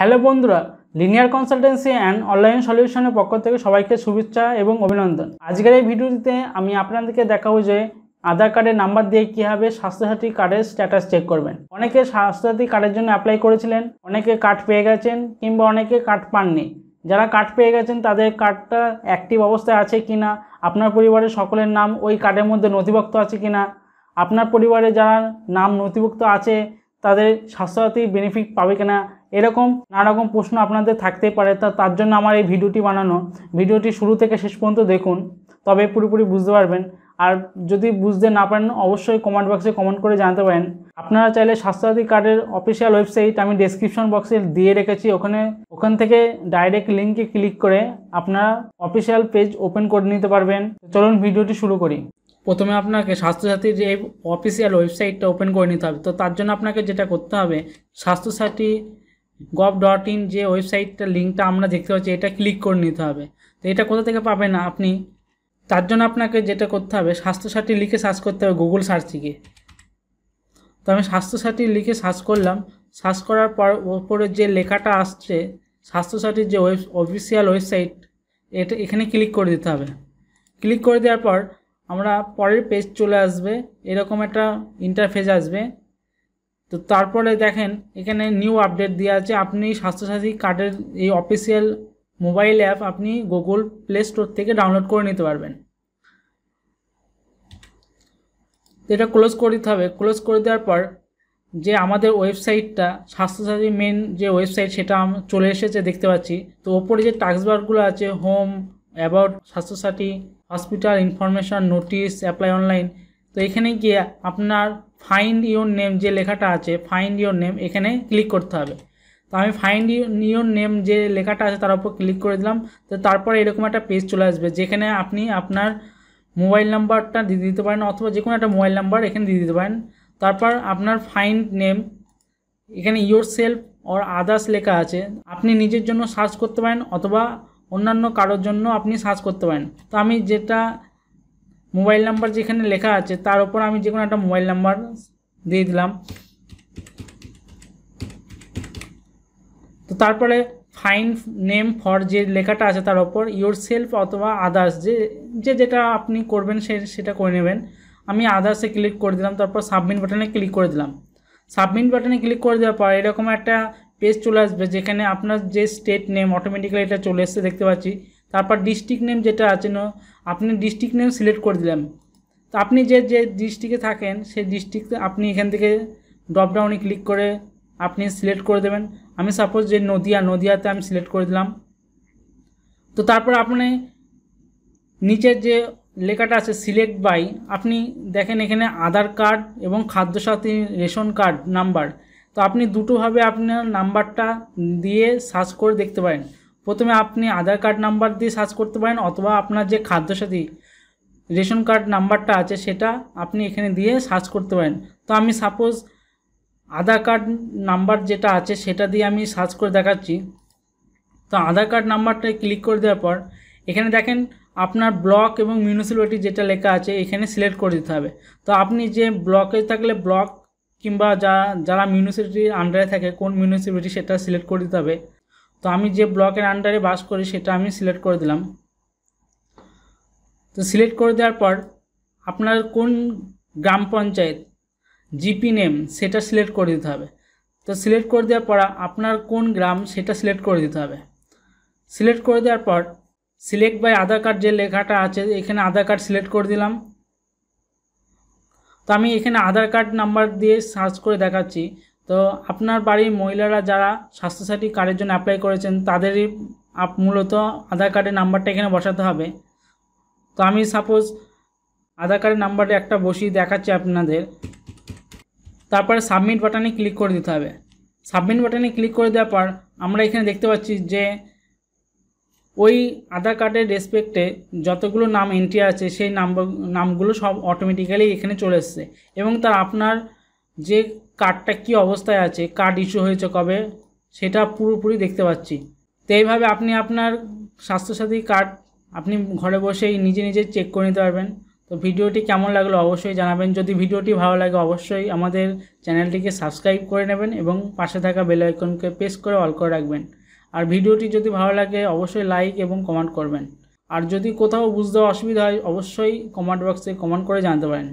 hello বন্ধুরা linear consultancy and online সলিউশনের পক্ষ থেকে সবাইকে শুভেচ্ছা এবং অভিনন্দন আজকের এই ভিডিওটিতে আমি আপনাদেরকে দেখাবো যে আধার কার্ডের নাম্বার দিয়ে কীভাবে স্বাস্থ্যসাথী কার্ডের স্ট্যাটাস চেক করবেন অনেকে স্বাস্থ্যসাথী কার্ডের জন্য অ্যাপ্লাই করেছিলেন অনেকে কার্ড পেয়ে গেছেন কিংবা অনেকে কার্ড পাননি যারা কার্ড পেয়ে গেছেন তাদের কার্ডটা অ্যাক্টিভ অবস্থায় আছে কি না আপনার পরিবারের সকলের নাম ওই কার্ডের মধ্যে নথিভুক্ত আছে কি না আপনার পরিবারে যারা নাম নথিভুক্ত আছে তাদের স্বাস্থ্যসাথী বেনিফিট পাবে কিনা এরকম নানারকম প্রশ্ন আপনাদের থাকতেই পারে তা তার জন্য আমার এই ভিডিওটি বানানো ভিডিওটি শুরু থেকে শেষ পর্যন্ত দেখুন তবে পুরোপুরি বুঝতে পারবেন আর যদি বুঝতে না পারেন অবশ্যই কমেন্ট বক্সে কমেন্ট করে জানতে পারেন আপনারা চাইলে স্বাস্থ্যসাথী কার্ডের অফিসিয়াল ওয়েবসাইট আমি ডেসক্রিপশন বক্সে দিয়ে রেখেছি ওখানে ওখান থেকে ডাইরেক্ট লিঙ্কে ক্লিক করে আপনারা অফিসিয়াল পেজ ওপেন করে নিতে পারবেন চলুন ভিডিওটি শুরু করি প্রথমে আপনাকে স্বাস্থ্যসাথীর যে অফিসিয়াল ওয়েবসাইটটা ওপেন করে নিতে হবে তো তার জন্য আপনাকে যেটা করতে হবে স্বাস্থ্যসাথী গভ ডট ইন যে ওয়েবসাইটটা লিঙ্কটা আমরা দেখতে পাচ্ছি এটা ক্লিক করে নিতে হবে তো এটা কোথা থেকে পাবেন আপনি তার জন্য আপনাকে যেটা করতে হবে স্বাস্থ্যসাথী লিখে সার্চ করতে হবে গুগল সার্চিকে তো আমি স্বাস্থ্যসাথী লিখে সার্চ করলাম সার্চ করার পর ওপরে যে লেখাটা আসছে স্বাস্থ্যসাথীর যে ওয়েব অফিসিয়াল ওয়েবসাইট এটা এখানে ক্লিক করে দিতে হবে ক্লিক করে দেওয়ার পর আমরা পরের পেজ চলে আসবে এরকম একটা ইন্টারফেস আসবে তো তারপরে দেখেন এখানে নিউ আপডেট দেওয়া আছে আপনি স্বাস্থ্যসাথী কার্ডের এই অফিসিয়াল মোবাইল অ্যাপ আপনি গুগল প্লে স্টোর থেকে ডাউনলোড করে নিতে পারবেন এটা ক্লোজ করে দিতে হবে ক্লোজ করে দেওয়ার পর যে আমাদের ওয়েবসাইটটা স্বাস্থ্যসাথী মেন যে ওয়েবসাইট সেটা চলে এসেছে দেখতে পাচ্ছি তো ওপরে যে টাস্কবারগুলো আছে home about Swasthya Sathi hospital information notice apply online তো এখানে গিয়ে আপনার ফাইন্ড ইউর নেম যে লেখাটা আছে ফাইন্ড ইউর নেম এখানে ক্লিক করতে হবে তো আমি ফাইন্ড ইউর নেম যে লেখাটা আছে তার উপর ক্লিক করে দিলাম তো তারপরে এরকম একটা পেজ চলে আসবে যেখানে আপনি আপনার মোবাইল নাম্বারটা দিয়ে দিতে পারেন অথবা যে কোনো একটা মোবাইল নাম্বার এখানে দিয়ে দিতে পারেন তারপর আপনার ফাইন্ড নেম এখানে ইউর সেলফ অর আদার্স লেখা আছে আপনি নিজের জন্য সার্চ করতে পারেন অথবা অন্যান্য কারোর জন্য আপনি সার্চ করতে পারেন তো আমি যেটা মোবাইল নাম্বার যেখানে লেখা আছে তার উপর আমি যে কোনো একটা মোবাইল নাম্বার দিয়ে দিলাম তো তারপরে ফাইন নেম ফর যে লেখাটা আছে তার ওপর ইয়োর সেলফ অথবা আদার্স যে যে যেটা আপনি করবেন সে সেটা করে নেবেন আমি আদার্সে ক্লিক করে দিলাম তারপর সাবমিট বাটনে ক্লিক করে দিলাম সাবমিট বাটনে ক্লিক করে দেওয়ার পর এরকম একটা পেজ চলে আসবে যেখানে আপনার যে স্টেট নেম অটোমেটিক্যালি এটা চলে এসছে দেখতে পাচ্ছি তারপর ডিস্ট্রিক্ট নেম যেটা আছে না আপনি ডিস্ট্রিক্ট নেম সিলেক্ট করে দিলাম তো আপনি যে যে ডিস্ট্রিক্টে থাকেন সেই ডিস্ট্রিক্টে আপনি এখান থেকে ড্রপডাউনে ক্লিক করে আপনি সিলেক্ট করে দেবেন আমি সাপোজ যে নদিয়া নদিয়াতে আমি সিলেক্ট করে দিলাম তো তারপর আপনি নিচের যে লেখাটা আছে সিলেক্ট বাই আপনি দেখেন এখানে আধার কার্ড এবং খাদ্যসাথী রেশন কার্ড নাম্বার তো আপনি দুটোভাবে আপনার নাম্বারটা দিয়ে সার্চ করে দেখতে পারেন প্রথমে আপনি আধার কার্ড নাম্বার দিয়ে সার্চ করতে পারেন অথবা আপনার যে খাদ্যসাথী রেশন কার্ড নাম্বারটা আছে সেটা আপনি এখানে দিয়ে সার্চ করতে পারেন তো আমি সাপোজ আধার কার্ড নাম্বার যেটা আছে সেটা দিয়ে আমি সার্চ করে দেখাচ্ছি তো আধার কার্ড নাম্বারটা ক্লিক করে দেওয়ার পর এখানে দেখেন আপনার ব্লক এবং মিউনিসিপ্যালিটি যেটা লেখা আছে এখানে সিলেক্ট করে দিতে হবে তো আপনি যে ব্লকে থাকলে ব্লক কিংবা যা যারা মিউনিসিপ্যালিটির আন্ডারে থাকে কোন মিউনিসিপ্যালিটি সেটা সিলেক্ট করে দিতে হবে তো আমি যে ব্লকের আন্ডারে বাস করি সেটা আমি সিলেক্ট করে দিলাম তো সিলেক্ট করে দেওয়ার পর আপনার কোন গ্রাম পঞ্চায়েত জিপি নেম সেটা সিলেক্ট করে দিতে হবে তো সিলেক্ট করে দেওয়ার পর আপনার কোন গ্রাম সেটা সিলেক্ট করে দিতে হবে সিলেক্ট করে দেওয়ার পর সিলেক্ট বাই আধার কার্ড যে লেখাটা আছে এখানে আধার কার্ড সিলেক্ট করে দিলাম তো আমি এখানে আধার কার্ড নাম্বার দিয়ে সার্চ করে দেখাচ্ছি তো আপনার বাড়ির মহিলারা যারা স্বাস্থ্যসাথী কার্ডের জন্য অ্যাপ্লাই করেছেন তাদেরই মূলত আধার কার্ডের নাম্বারটা এখানে বসাতে হবে তো আমি সাপোজ আধার কার্ডের নাম্বারে একটা বসিয়ে দেখাচ্ছি আপনাদের তারপরে সাবমিট বাটনে ক্লিক করে দিতে হবে সাবমিট বাটনে ক্লিক করে দেওয়ার পর আমরা এখানে দেখতে পাচ্ছি যে ওই আধার কার্ডের রেসপেক্টে যতগুলো নাম এন্ট্রি আছে সেই নাম্বার নামগুলো সব অটোমেটিক্যালি এখানে চলে এসছে এবং তার আপনার যে কার্ডটা কি অবস্থায় আছে কার্ড ইস্যু হয়েছে কবে সেটা পুরোপুরি দেখতে পাচ্ছি তো এইভাবে আপনি আপনার স্বাস্থ্যসাথী কার্ড আপনি ঘরে বসেই নিজে নিজে চেক করে নিতে পারবেন তো ভিডিওটি কেমন লাগলো অবশ্যই জানাবেন যদি ভিডিওটি ভালো লাগে অবশ্যই আমাদের চ্যানেলটিকে সাবস্ক্রাইব করে নেবেন এবং পাশে থাকা বেল আইকনকে প্রেস করে অল করে রাখবেন আর ভিডিওটি যদি ভালো লাগে অবশ্যই লাইক এবং কমেন্ট করবেন আর যদি কোথাও বুঝতে অসুবিধা হয় অবশ্যই কমেন্ট বক্সে কমেন্ট করে জানতে পারেন